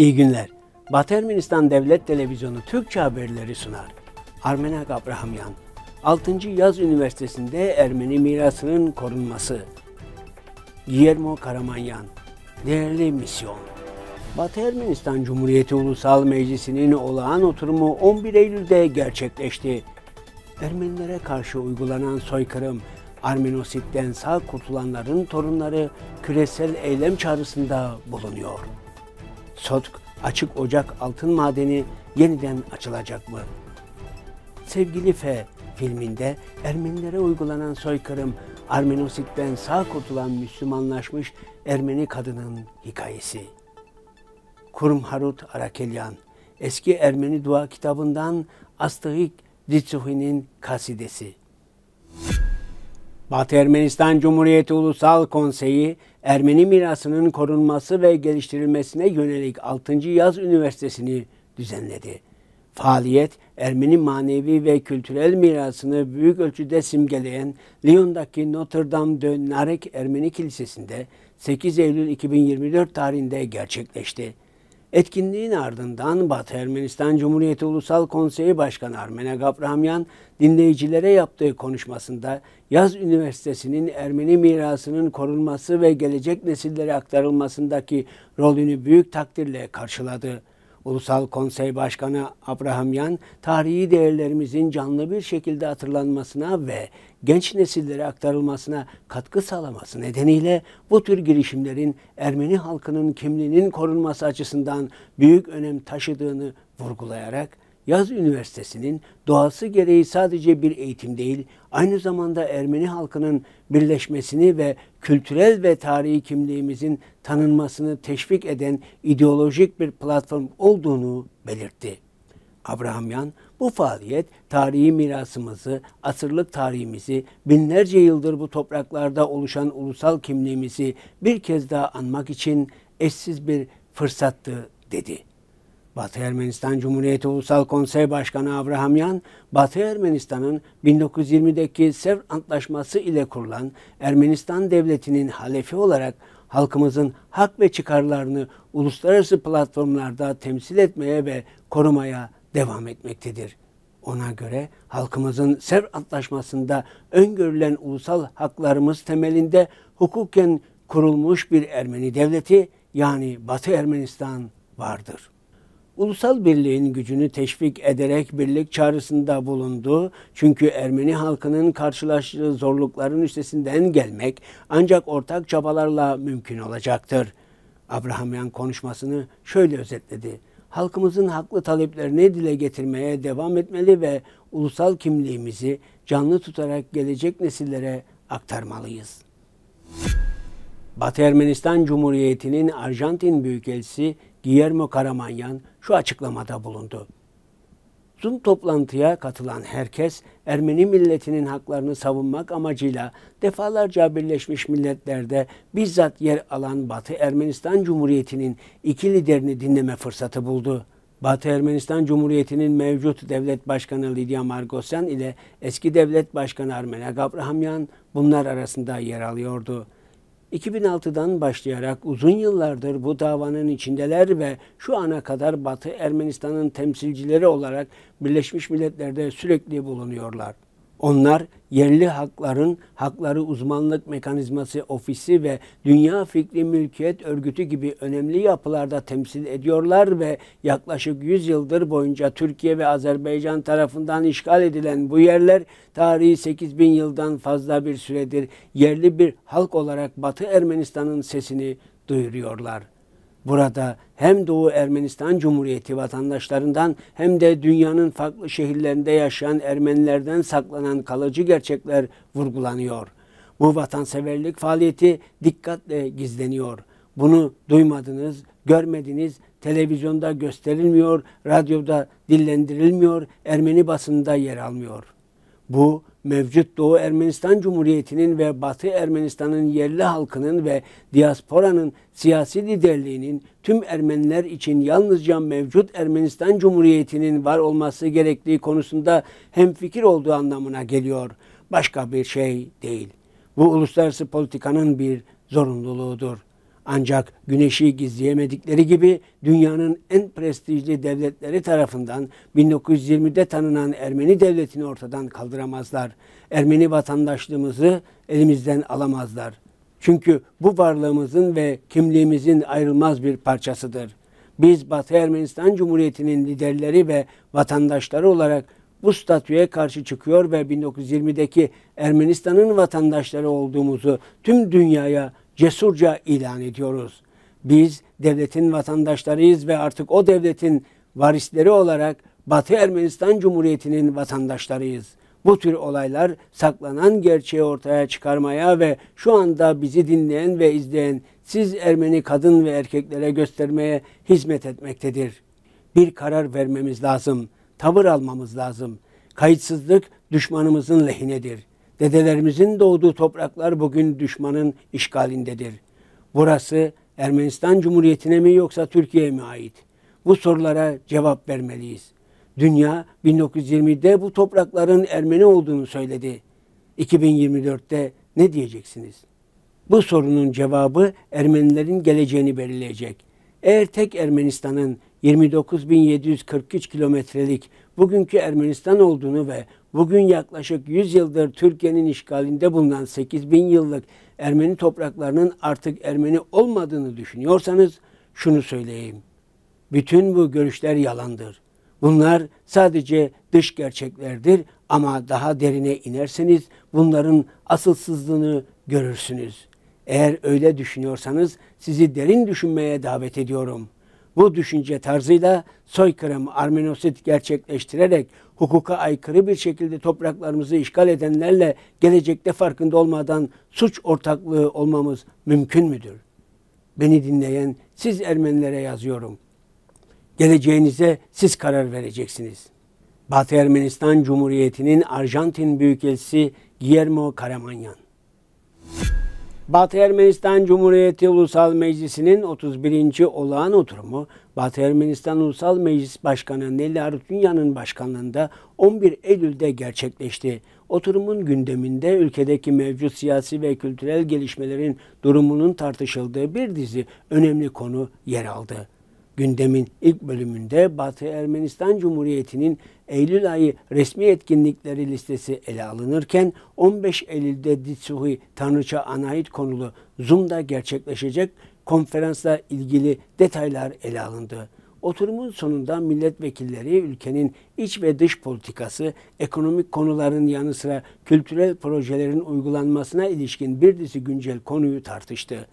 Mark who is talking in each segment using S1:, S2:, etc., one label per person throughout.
S1: İyi günler. Batı Ermenistan Devlet Televizyonu Türkçe haberleri sunar. Armenak Abrahamyan, 6. Yaz Üniversitesi'nde Ermeni mirasının korunması. Yermo Karamanyan, Değerli Misyon. Batı Ermenistan Cumhuriyeti Ulusal Meclisi'nin olağan oturumu 11 Eylül'de gerçekleşti. Ermenilere karşı uygulanan soykırım, Armenosit'ten sağ kurtulanların torunları küresel eylem çağrısında bulunuyor. Sotk Açık Ocak Altın Madeni yeniden açılacak mı? Sevgili F filminde Ermenilere uygulanan soykırım, Armenosit'ten sağ kurtulan Müslümanlaşmış Ermeni kadının hikayesi. Kurum Harut Arakelyan, eski Ermeni dua kitabından Astığik Ritsuhi'nin kasidesi. Batı Ermenistan Cumhuriyeti Ulusal Konseyi, Ermeni mirasının korunması ve geliştirilmesine yönelik 6. Yaz Üniversitesi'ni düzenledi. Faaliyet, Ermeni manevi ve kültürel mirasını büyük ölçüde simgeleyen Lyon'daki Notre Dame de Narek Ermeni Kilisesi'nde 8 Eylül 2024 tarihinde gerçekleşti. Etkinliğin ardından Batı Ermenistan Cumhuriyeti Ulusal Konseyi Başkanı Armena Gavramyan dinleyicilere yaptığı konuşmasında Yaz Üniversitesi'nin Ermeni mirasının korunması ve gelecek nesillere aktarılmasındaki rolünü büyük takdirle karşıladı. Ulusal Konsey Başkanı Abrahamyan, tarihi değerlerimizin canlı bir şekilde hatırlanmasına ve genç nesillere aktarılmasına katkı sağlaması nedeniyle bu tür girişimlerin Ermeni halkının kimliğinin korunması açısından büyük önem taşıdığını vurgulayarak Yaz Üniversitesi'nin doğası gereği sadece bir eğitim değil, aynı zamanda Ermeni halkının birleşmesini ve kültürel ve tarihi kimliğimizin tanınmasını teşvik eden ideolojik bir platform olduğunu belirtti. Abrahamyan, bu faaliyet tarihi mirasımızı, asırlık tarihimizi, binlerce yıldır bu topraklarda oluşan ulusal kimliğimizi bir kez daha anmak için eşsiz bir fırsattı dedi. Batı Ermenistan Cumhuriyeti Ulusal Konsey Başkanı Avrahamyan, Batı Ermenistan'ın 1920'deki Sevr Antlaşması ile kurulan Ermenistan Devleti'nin halefi olarak halkımızın hak ve çıkarlarını uluslararası platformlarda temsil etmeye ve korumaya devam etmektedir. Ona göre halkımızın Sevr Antlaşması'nda öngörülen ulusal haklarımız temelinde hukuken kurulmuş bir Ermeni devleti yani Batı Ermenistan vardır.'' ulusal birliğin gücünü teşvik ederek birlik çağrısında bulundu. Çünkü Ermeni halkının karşılaştığı zorlukların üstesinden gelmek ancak ortak çabalarla mümkün olacaktır. Abrahamyan konuşmasını şöyle özetledi. Halkımızın haklı taleplerini dile getirmeye devam etmeli ve ulusal kimliğimizi canlı tutarak gelecek nesillere aktarmalıyız. Batı Ermenistan Cumhuriyeti'nin Arjantin Büyükelçisi Guillermo Karamanyan şu açıklamada bulundu. Zoom toplantıya katılan herkes Ermeni milletinin haklarını savunmak amacıyla defalarca Birleşmiş Milletler'de bizzat yer alan Batı Ermenistan Cumhuriyeti'nin iki liderini dinleme fırsatı buldu. Batı Ermenistan Cumhuriyeti'nin mevcut devlet başkanı Lidya Margosyan ile eski devlet başkanı Armenia Gabrahamyan bunlar arasında yer alıyordu. 2006'dan başlayarak uzun yıllardır bu davanın içindeler ve şu ana kadar Batı Ermenistan'ın temsilcileri olarak Birleşmiş Milletler'de sürekli bulunuyorlar. Onlar yerli hakların hakları uzmanlık mekanizması ofisi ve Dünya Fikri Mülkiyet Örgütü gibi önemli yapılarda temsil ediyorlar ve yaklaşık 100 yıldır boyunca Türkiye ve Azerbaycan tarafından işgal edilen bu yerler tarihi 8000 yıldan fazla bir süredir yerli bir halk olarak Batı Ermenistan'ın sesini duyuruyorlar. Burada hem Doğu Ermenistan Cumhuriyeti vatandaşlarından hem de dünyanın farklı şehirlerinde yaşayan Ermenilerden saklanan kalıcı gerçekler vurgulanıyor. Bu vatanseverlik faaliyeti dikkatle gizleniyor. Bunu duymadınız, görmediniz, televizyonda gösterilmiyor, radyoda dillendirilmiyor, Ermeni basında yer almıyor.'' Bu mevcut Doğu Ermenistan Cumhuriyeti'nin ve Batı Ermenistan'ın yerli halkının ve diasporanın siyasi liderliğinin tüm Ermeniler için yalnızca mevcut Ermenistan Cumhuriyeti'nin var olması gerektiği konusunda hemfikir olduğu anlamına geliyor. Başka bir şey değil. Bu uluslararası politikanın bir zorunluluğudur. Ancak güneşi gizleyemedikleri gibi dünyanın en prestijli devletleri tarafından 1920'de tanınan Ermeni devletini ortadan kaldıramazlar. Ermeni vatandaşlığımızı elimizden alamazlar. Çünkü bu varlığımızın ve kimliğimizin ayrılmaz bir parçasıdır. Biz Batı Ermenistan Cumhuriyeti'nin liderleri ve vatandaşları olarak bu statüye karşı çıkıyor ve 1920'deki Ermenistan'ın vatandaşları olduğumuzu tüm dünyaya cesurca ilan ediyoruz. Biz devletin vatandaşlarıyız ve artık o devletin varisleri olarak Batı Ermenistan Cumhuriyeti'nin vatandaşlarıyız. Bu tür olaylar saklanan gerçeği ortaya çıkarmaya ve şu anda bizi dinleyen ve izleyen siz Ermeni kadın ve erkeklere göstermeye hizmet etmektedir. Bir karar vermemiz lazım, tavır almamız lazım. Kayıtsızlık düşmanımızın lehinedir. Dedelerimizin doğduğu topraklar bugün düşmanın işgalindedir. Burası Ermenistan Cumhuriyeti'ne mi yoksa Türkiye'ye mi ait? Bu sorulara cevap vermeliyiz. Dünya 1920'de bu toprakların Ermeni olduğunu söyledi. 2024'te ne diyeceksiniz? Bu sorunun cevabı Ermenilerin geleceğini belirleyecek. Eğer tek Ermenistan'ın 29.743 kilometrelik bugünkü Ermenistan olduğunu ve bugün yaklaşık 100 yıldır Türkiye'nin işgalinde bulunan 8 bin yıllık Ermeni topraklarının artık Ermeni olmadığını düşünüyorsanız şunu söyleyeyim. Bütün bu görüşler yalandır. Bunlar sadece dış gerçeklerdir ama daha derine inerseniz bunların asılsızlığını görürsünüz. Eğer öyle düşünüyorsanız sizi derin düşünmeye davet ediyorum.'' bu düşünce tarzıyla soykırım, armenosit gerçekleştirerek hukuka aykırı bir şekilde topraklarımızı işgal edenlerle gelecekte farkında olmadan suç ortaklığı olmamız mümkün müdür? Beni dinleyen siz Ermenilere yazıyorum. Geleceğinize siz karar vereceksiniz. Batı Ermenistan Cumhuriyeti'nin Arjantin Büyükelçisi Guillermo Karamanyan. Batı Ermenistan Cumhuriyeti Ulusal Meclisi'nin 31. olağan oturumu Batı Ermenistan Ulusal Meclis Başkanı Nelly Arutünya'nın başkanlığında 11 Eylül'de gerçekleşti. Oturumun gündeminde ülkedeki mevcut siyasi ve kültürel gelişmelerin durumunun tartışıldığı bir dizi önemli konu yer aldı gündemin ilk bölümünde Batı Ermenistan Cumhuriyeti'nin Eylül ayı resmi etkinlikleri listesi ele alınırken 15 Eylül'de Ditsuhi Tanrıça Anahit konulu Zoom'da gerçekleşecek konferansla ilgili detaylar ele alındı. Oturumun sonunda milletvekilleri ülkenin iç ve dış politikası, ekonomik konuların yanı sıra kültürel projelerin uygulanmasına ilişkin bir dizi güncel konuyu tartıştı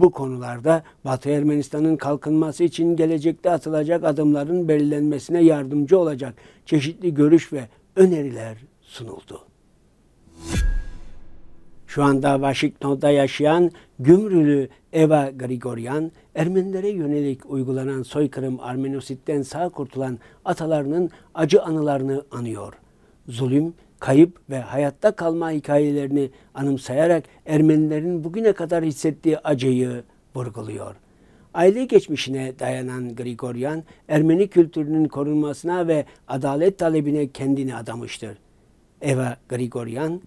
S1: bu konularda Batı Ermenistan'ın kalkınması için gelecekte atılacak adımların belirlenmesine yardımcı olacak çeşitli görüş ve öneriler sunuldu. Şu anda Washington'da yaşayan Gümrülü Eva Grigoryan, Ermenilere yönelik uygulanan soykırım Armenosit'ten sağ kurtulan atalarının acı anılarını anıyor. Zulüm kayıp ve hayatta kalma hikayelerini anımsayarak Ermenilerin bugüne kadar hissettiği acıyı vurguluyor. Aile geçmişine dayanan Grigoryan, Ermeni kültürünün korunmasına ve adalet talebine kendini adamıştır. Eva Grigoryan,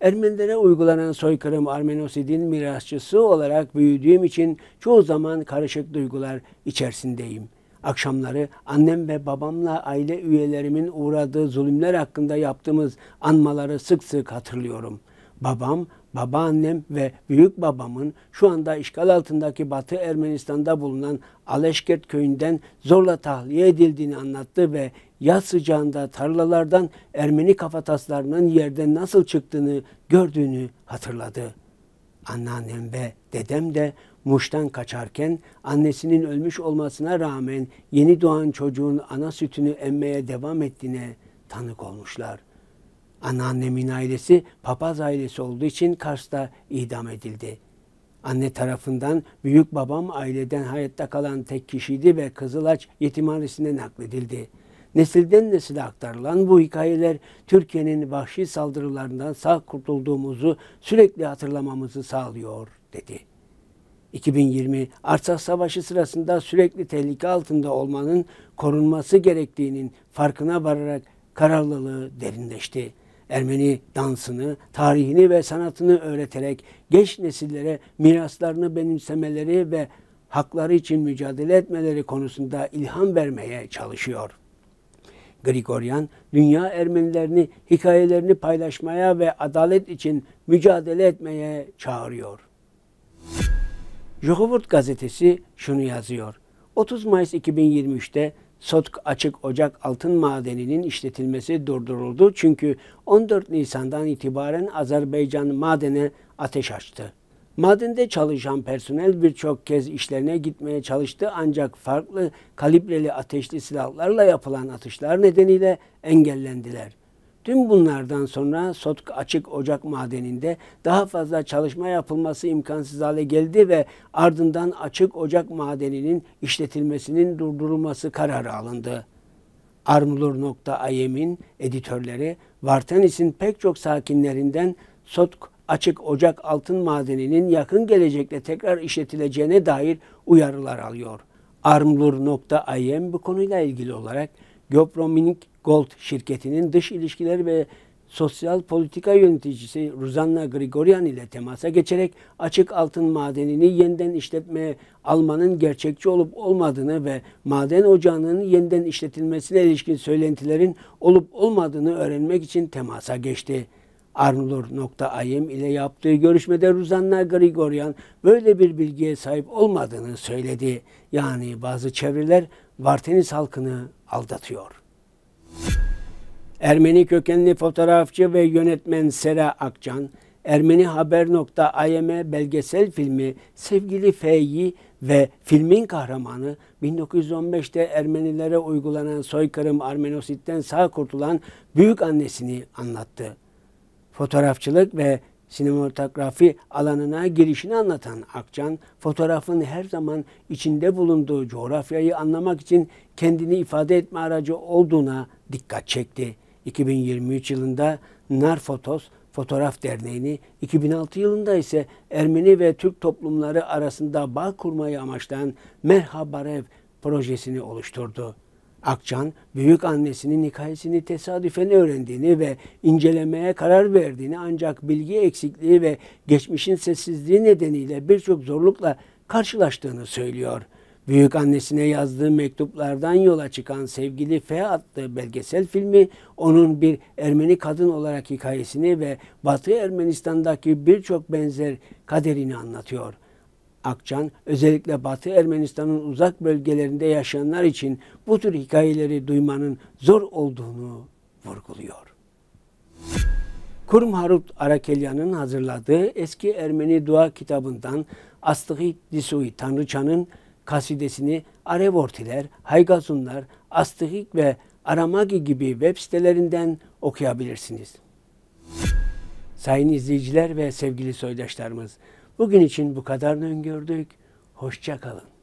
S1: Ermenilere uygulanan soykırım Armenosid'in mirasçısı olarak büyüdüğüm için çoğu zaman karışık duygular içerisindeyim.'' akşamları annem ve babamla aile üyelerimin uğradığı zulümler hakkında yaptığımız anmaları sık sık hatırlıyorum. Babam, babaannem ve büyük babamın şu anda işgal altındaki Batı Ermenistan'da bulunan Aleşkert köyünden zorla tahliye edildiğini anlattı ve yaz sıcağında tarlalardan Ermeni kafataslarının yerden nasıl çıktığını gördüğünü hatırladı. Anneannem ve dedem de Muş'tan kaçarken annesinin ölmüş olmasına rağmen yeni doğan çocuğun ana sütünü emmeye devam ettiğine tanık olmuşlar. Anneannemin ailesi papaz ailesi olduğu için Kars'ta idam edildi. Anne tarafından büyük babam aileden hayatta kalan tek kişiydi ve Kızılaç yetimhanesine nakledildi. Nesilden nesile aktarılan bu hikayeler Türkiye'nin vahşi saldırılarından sağ kurtulduğumuzu sürekli hatırlamamızı sağlıyor dedi.'' 2020 Artsakh Savaşı sırasında sürekli tehlike altında olmanın korunması gerektiğinin farkına vararak kararlılığı derinleşti. Ermeni dansını, tarihini ve sanatını öğreterek genç nesillere miraslarını benimsemeleri ve hakları için mücadele etmeleri konusunda ilham vermeye çalışıyor. Grigoryan, dünya Ermenilerini hikayelerini paylaşmaya ve adalet için mücadele etmeye çağırıyor. Jogoburt gazetesi şunu yazıyor. 30 Mayıs 2023'te Sotk Açık Ocak Altın Madeni'nin işletilmesi durduruldu. Çünkü 14 Nisan'dan itibaren Azerbaycan madene ateş açtı. Madende çalışan personel birçok kez işlerine gitmeye çalıştı ancak farklı kalibreli ateşli silahlarla yapılan atışlar nedeniyle engellendiler. Tüm bunlardan sonra Sotk Açık Ocak Madeni'nde daha fazla çalışma yapılması imkansız hale geldi ve ardından Açık Ocak Madeni'nin işletilmesinin durdurulması kararı alındı. Armlur.im'in editörleri Vartanis'in pek çok sakinlerinden Sotk Açık Ocak Altın Madeni'nin yakın gelecekte tekrar işletileceğine dair uyarılar alıyor. Armlur.im bu konuyla ilgili olarak Göprominik Gold şirketinin dış ilişkiler ve sosyal politika yöneticisi Ruzanna Grigorian ile temasa geçerek açık altın madenini yeniden işletmeye almanın gerçekçi olup olmadığını ve maden ocağının yeniden işletilmesine ilişkin söylentilerin olup olmadığını öğrenmek için temasa geçti. Arnulur.im ile yaptığı görüşmede Ruzanna Grigorian böyle bir bilgiye sahip olmadığını söyledi. Yani bazı çevreler Vartenis halkını aldatıyor. Ermeni kökenli fotoğrafçı ve yönetmen Sera Akcan, Ermeni Haber.im belgesel filmi Sevgili F'yi ve filmin kahramanı 1915'te Ermenilere uygulanan soykırım Armenosit'ten sağ kurtulan büyük annesini anlattı. Fotoğrafçılık ve sinematografi alanına girişini anlatan Akcan, fotoğrafın her zaman içinde bulunduğu coğrafyayı anlamak için kendini ifade etme aracı olduğuna dikkat çekti. 2023 yılında Narfotos Fotoğraf Derneği'ni, 2006 yılında ise Ermeni ve Türk toplumları arasında bağ kurmayı amaçlayan Merhabarev projesini oluşturdu. Akcan büyük annesinin hikayesini tesadüfen öğrendiğini ve incelemeye karar verdiğini ancak bilgi eksikliği ve geçmişin sessizliği nedeniyle birçok zorlukla karşılaştığını söylüyor. Büyük annesine yazdığı mektuplardan yola çıkan Sevgili F adlı belgesel filmi onun bir Ermeni kadın olarak hikayesini ve Batı Ermenistan'daki birçok benzer kaderini anlatıyor. Akçan özellikle Batı Ermenistan'ın uzak bölgelerinde yaşayanlar için bu tür hikayeleri duymanın zor olduğunu vurguluyor. Kurum Harut Arakelyan'ın hazırladığı eski Ermeni dua kitabından Astıhi Disui Tanrıça'nın kasidesini Arevortiler, Haygazunlar, Astihik ve Aramagi gibi web sitelerinden okuyabilirsiniz. Sayın izleyiciler ve sevgili soydaşlarımız, bugün için bu kadarını öngördük. Hoşçakalın.